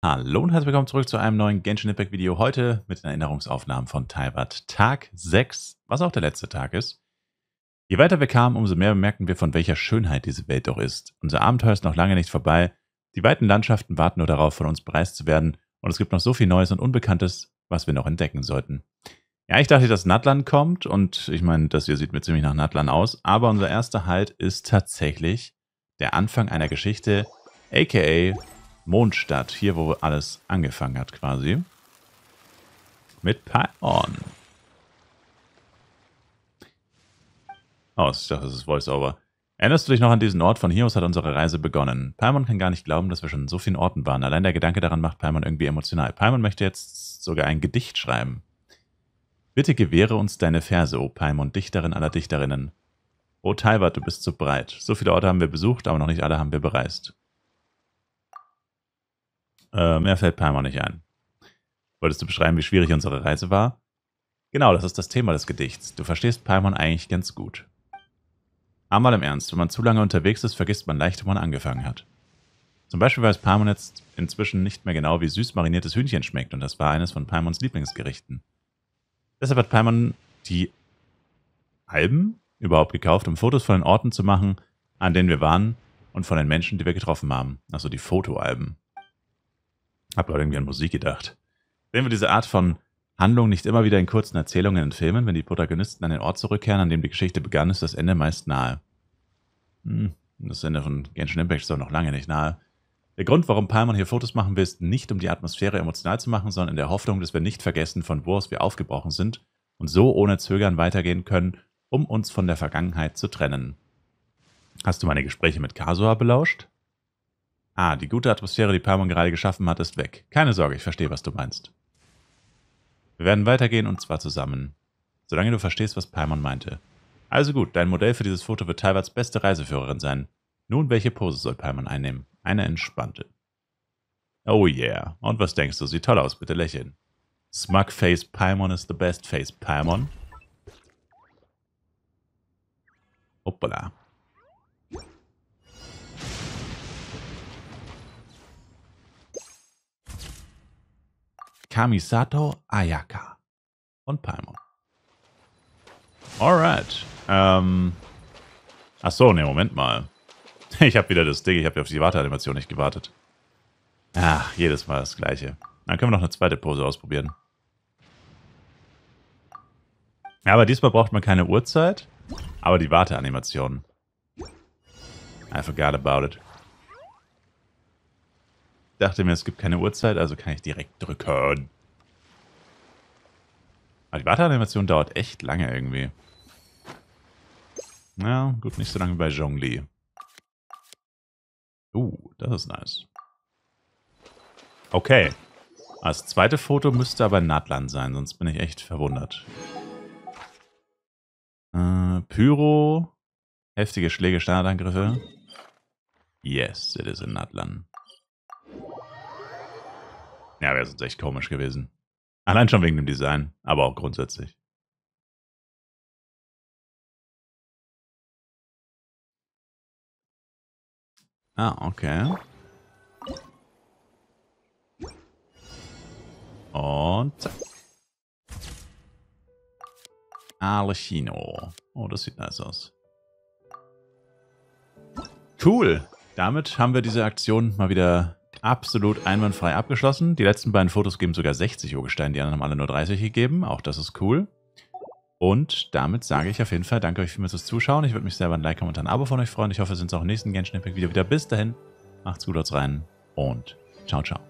Hallo und herzlich willkommen zurück zu einem neuen Genshin Impact Video. Heute mit den Erinnerungsaufnahmen von Taibat Tag 6, was auch der letzte Tag ist. Je weiter wir kamen, umso mehr bemerkten wir, von welcher Schönheit diese Welt doch ist. Unser Abenteuer ist noch lange nicht vorbei. Die weiten Landschaften warten nur darauf, von uns bereist zu werden. Und es gibt noch so viel Neues und Unbekanntes, was wir noch entdecken sollten. Ja, ich dachte, dass Natlan kommt und ich meine, das hier sieht mir ziemlich nach Natlan aus. Aber unser erster Halt ist tatsächlich der Anfang einer Geschichte, aka Mondstadt, hier wo alles angefangen hat quasi. Mit Pyon. Oh, ich dachte, das ist Voiceover. Erinnerst du dich noch an diesen Ort? Von hier aus hat unsere Reise begonnen. Paimon kann gar nicht glauben, dass wir schon in so vielen Orten waren. Allein der Gedanke daran macht Paimon irgendwie emotional. Paimon möchte jetzt sogar ein Gedicht schreiben. Bitte gewähre uns deine Verse, o oh Paimon, Dichterin aller Dichterinnen. O oh Taibat, du bist zu breit. So viele Orte haben wir besucht, aber noch nicht alle haben wir bereist. Äh, mehr fällt Palmer nicht ein. Wolltest du beschreiben, wie schwierig unsere Reise war? Genau, das ist das Thema des Gedichts. Du verstehst Palmon eigentlich ganz gut. Einmal im Ernst, wenn man zu lange unterwegs ist, vergisst man leicht, wo man angefangen hat. Zum Beispiel weiß Palmon jetzt inzwischen nicht mehr genau, wie süß mariniertes Hühnchen schmeckt und das war eines von Palmons Lieblingsgerichten. Deshalb hat Palmon die Alben überhaupt gekauft, um Fotos von den Orten zu machen, an denen wir waren und von den Menschen, die wir getroffen haben. Also die Fotoalben. Hab gerade irgendwie an Musik gedacht. Sehen wir diese Art von Handlung nicht immer wieder in kurzen Erzählungen in Filmen, wenn die Protagonisten an den Ort zurückkehren, an dem die Geschichte begann, ist das Ende meist nahe. Hm, das Ende von Genshin Impact ist doch noch lange nicht nahe. Der Grund, warum Palmer hier Fotos machen will, ist nicht, um die Atmosphäre emotional zu machen, sondern in der Hoffnung, dass wir nicht vergessen, von wo aus wir aufgebrochen sind und so ohne Zögern weitergehen können, um uns von der Vergangenheit zu trennen. Hast du meine Gespräche mit Kasua belauscht? Ah, die gute Atmosphäre, die Palmon gerade geschaffen hat, ist weg. Keine Sorge, ich verstehe, was du meinst. Wir werden weitergehen und zwar zusammen. Solange du verstehst, was Palmon meinte. Also gut, dein Modell für dieses Foto wird Talwats beste Reiseführerin sein. Nun, welche Pose soll Palmon einnehmen? Eine entspannte. Oh yeah. Und was denkst du? Sieht toll aus, bitte lächeln. Smug face Palmon is the best face Palmon. Hoppala. Kamisato Ayaka und Palmer. Alright. Ähm. Achso, ne, Moment mal. Ich habe wieder das Ding, ich habe auf die Warteanimation nicht gewartet. Ach, jedes Mal das gleiche. Dann können wir noch eine zweite Pose ausprobieren. Ja, aber diesmal braucht man keine Uhrzeit, aber die Warteanimation. I forgot about it dachte mir, es gibt keine Uhrzeit, also kann ich direkt drücken. Aber die Warteanimation dauert echt lange irgendwie. Na, ja, gut, nicht so lange wie bei Zhongli. Uh, das ist nice. Okay. Das zweite Foto müsste aber Nadlan sein, sonst bin ich echt verwundert. Äh, Pyro. Heftige Schläge, Standardangriffe. Yes, it is in Nadlan. Ja, wäre sonst echt komisch gewesen. Allein schon wegen dem Design, aber auch grundsätzlich. Ah, okay. Und zack. Alechino. Oh, das sieht nice aus. Cool. Damit haben wir diese Aktion mal wieder absolut einwandfrei abgeschlossen. Die letzten beiden Fotos geben sogar 60 Urgesteine, die anderen haben alle nur 30 gegeben. Auch das ist cool. Und damit sage ich auf jeden Fall danke euch vielmals fürs Zuschauen. Ich würde mich selber ein Like, Kommentar, ein Abo von euch freuen. Ich hoffe, wir sehen uns auch im nächsten Genshin Impact Video wieder. Bis dahin, macht's gut, haut rein und ciao, ciao.